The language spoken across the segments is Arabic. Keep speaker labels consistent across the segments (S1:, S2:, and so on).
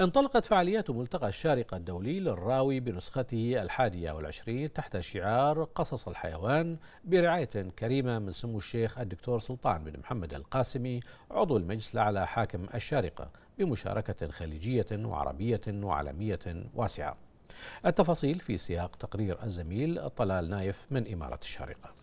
S1: انطلقت فعاليات ملتقى الشارقة الدولي للراوي بنسخته الحادية والعشرين تحت شعار قصص الحيوان برعاية كريمة من سمو الشيخ الدكتور سلطان بن محمد القاسمي عضو المجلس الأعلى حاكم الشارقة بمشاركة خليجية وعربية وعالمية واسعة التفاصيل في سياق تقرير الزميل
S2: طلال نايف من إمارة الشارقة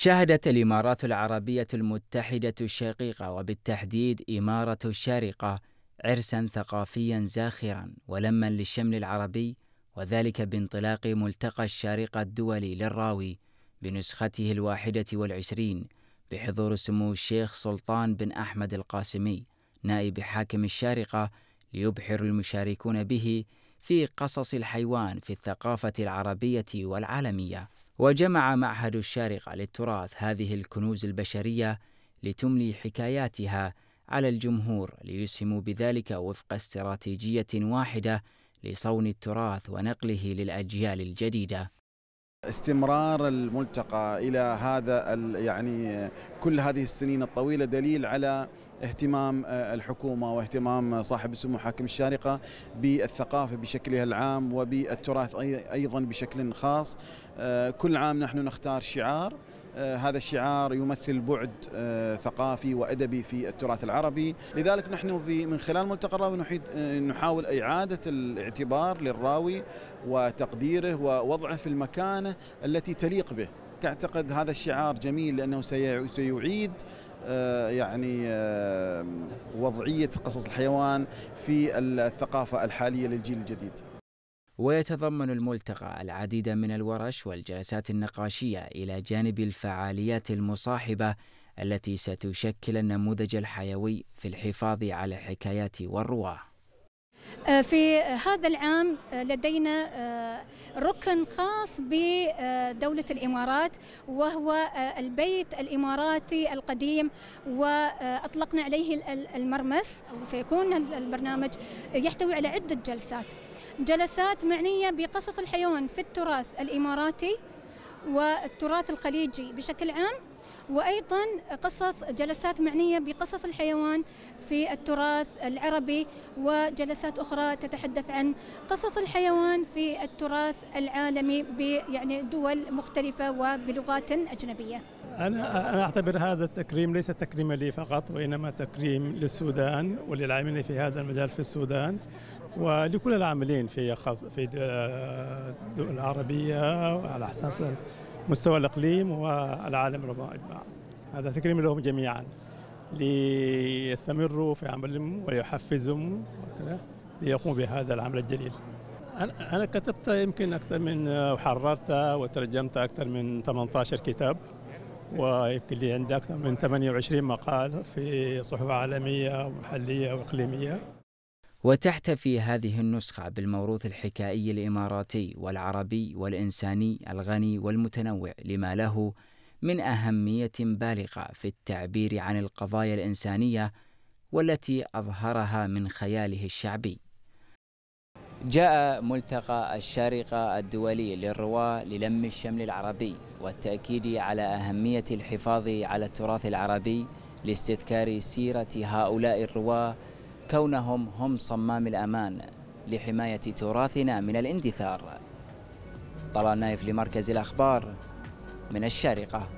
S2: شهدت الامارات العربيه المتحده الشقيقه وبالتحديد اماره الشارقه عرسا ثقافيا زاخرا ولما للشمل العربي وذلك بانطلاق ملتقى الشارقه الدولي للراوي بنسخته الواحده والعشرين بحضور سمو الشيخ سلطان بن احمد القاسمي نائب حاكم الشارقه ليبحر المشاركون به في قصص الحيوان في الثقافه العربيه والعالميه وجمع معهد الشارقة للتراث هذه الكنوز البشرية لتملي حكاياتها على الجمهور ليسهموا بذلك وفق استراتيجية واحدة لصون التراث ونقله للأجيال الجديدة
S3: استمرار الملتقى الى هذا يعني كل هذه السنين الطويله دليل على اهتمام آه، الحكومة واهتمام صاحب السمو حاكم الشارقة بالثقافة بشكلها العام وبالتراث أيضا بشكل خاص آه، كل عام نحن نختار شعار آه، هذا الشعار يمثل بعد آه، ثقافي وأدبي في التراث العربي لذلك نحن في من خلال ملتقى الراوي آه، نحاول إعادة الاعتبار للراوي وتقديره ووضعه في المكانة التي تليق به اعتقد هذا الشعار جميل لانه سيعيد يعني وضعيه قصص الحيوان في الثقافه الحاليه للجيل الجديد
S2: ويتضمن الملتقى العديد من الورش والجلسات النقاشية إلى جانب الفعاليات المصاحبة التي ستشكل النموذج الحيوي في الحفاظ على الحكايات والرواة.
S4: آه، في هذا العام آه، لدينا آه، ركن خاص بدولة الإمارات وهو البيت الإماراتي القديم وأطلقنا عليه المرمس وسيكون البرنامج يحتوي على عدة جلسات جلسات معنية بقصص الحيوان في التراث الإماراتي والتراث الخليجي بشكل عام وايضا قصص جلسات معنيه بقصص الحيوان في التراث العربي وجلسات اخرى تتحدث عن قصص الحيوان في التراث العالمي يعني دول مختلفه وبلغات اجنبيه
S1: أنا أنا أعتبر هذا التكريم ليس تكريما لي فقط وإنما تكريم للسودان وللعاملين في هذا المجال في السودان ولكل العاملين في في الدول العربية على أساس مستوى الإقليم والعالم ربما هذا تكريم لهم جميعا ليستمروا في عملهم ويحفزهم ليقوموا بهذا العمل الجليل أنا كتبت يمكن أكثر من وحررت وترجمت أكثر من 18 كتاب ويمكن لي عندي أكثر من 28 مقال في صحف عالمية ومحلية وإقليمية
S2: وتحتفي هذه النسخة بالموروث الحكائي الإماراتي والعربي والإنساني الغني والمتنوع لما له من أهمية بالغة في التعبير عن القضايا الإنسانية والتي أظهرها من خياله الشعبي جاء ملتقى الشارقة الدولي للرواة للم الشمل العربي والتأكيد على أهمية الحفاظ على التراث العربي لاستذكار سيرة هؤلاء الرواة كونهم هم صمام الأمان لحماية تراثنا من الاندثار طلال نايف لمركز الأخبار من الشارقة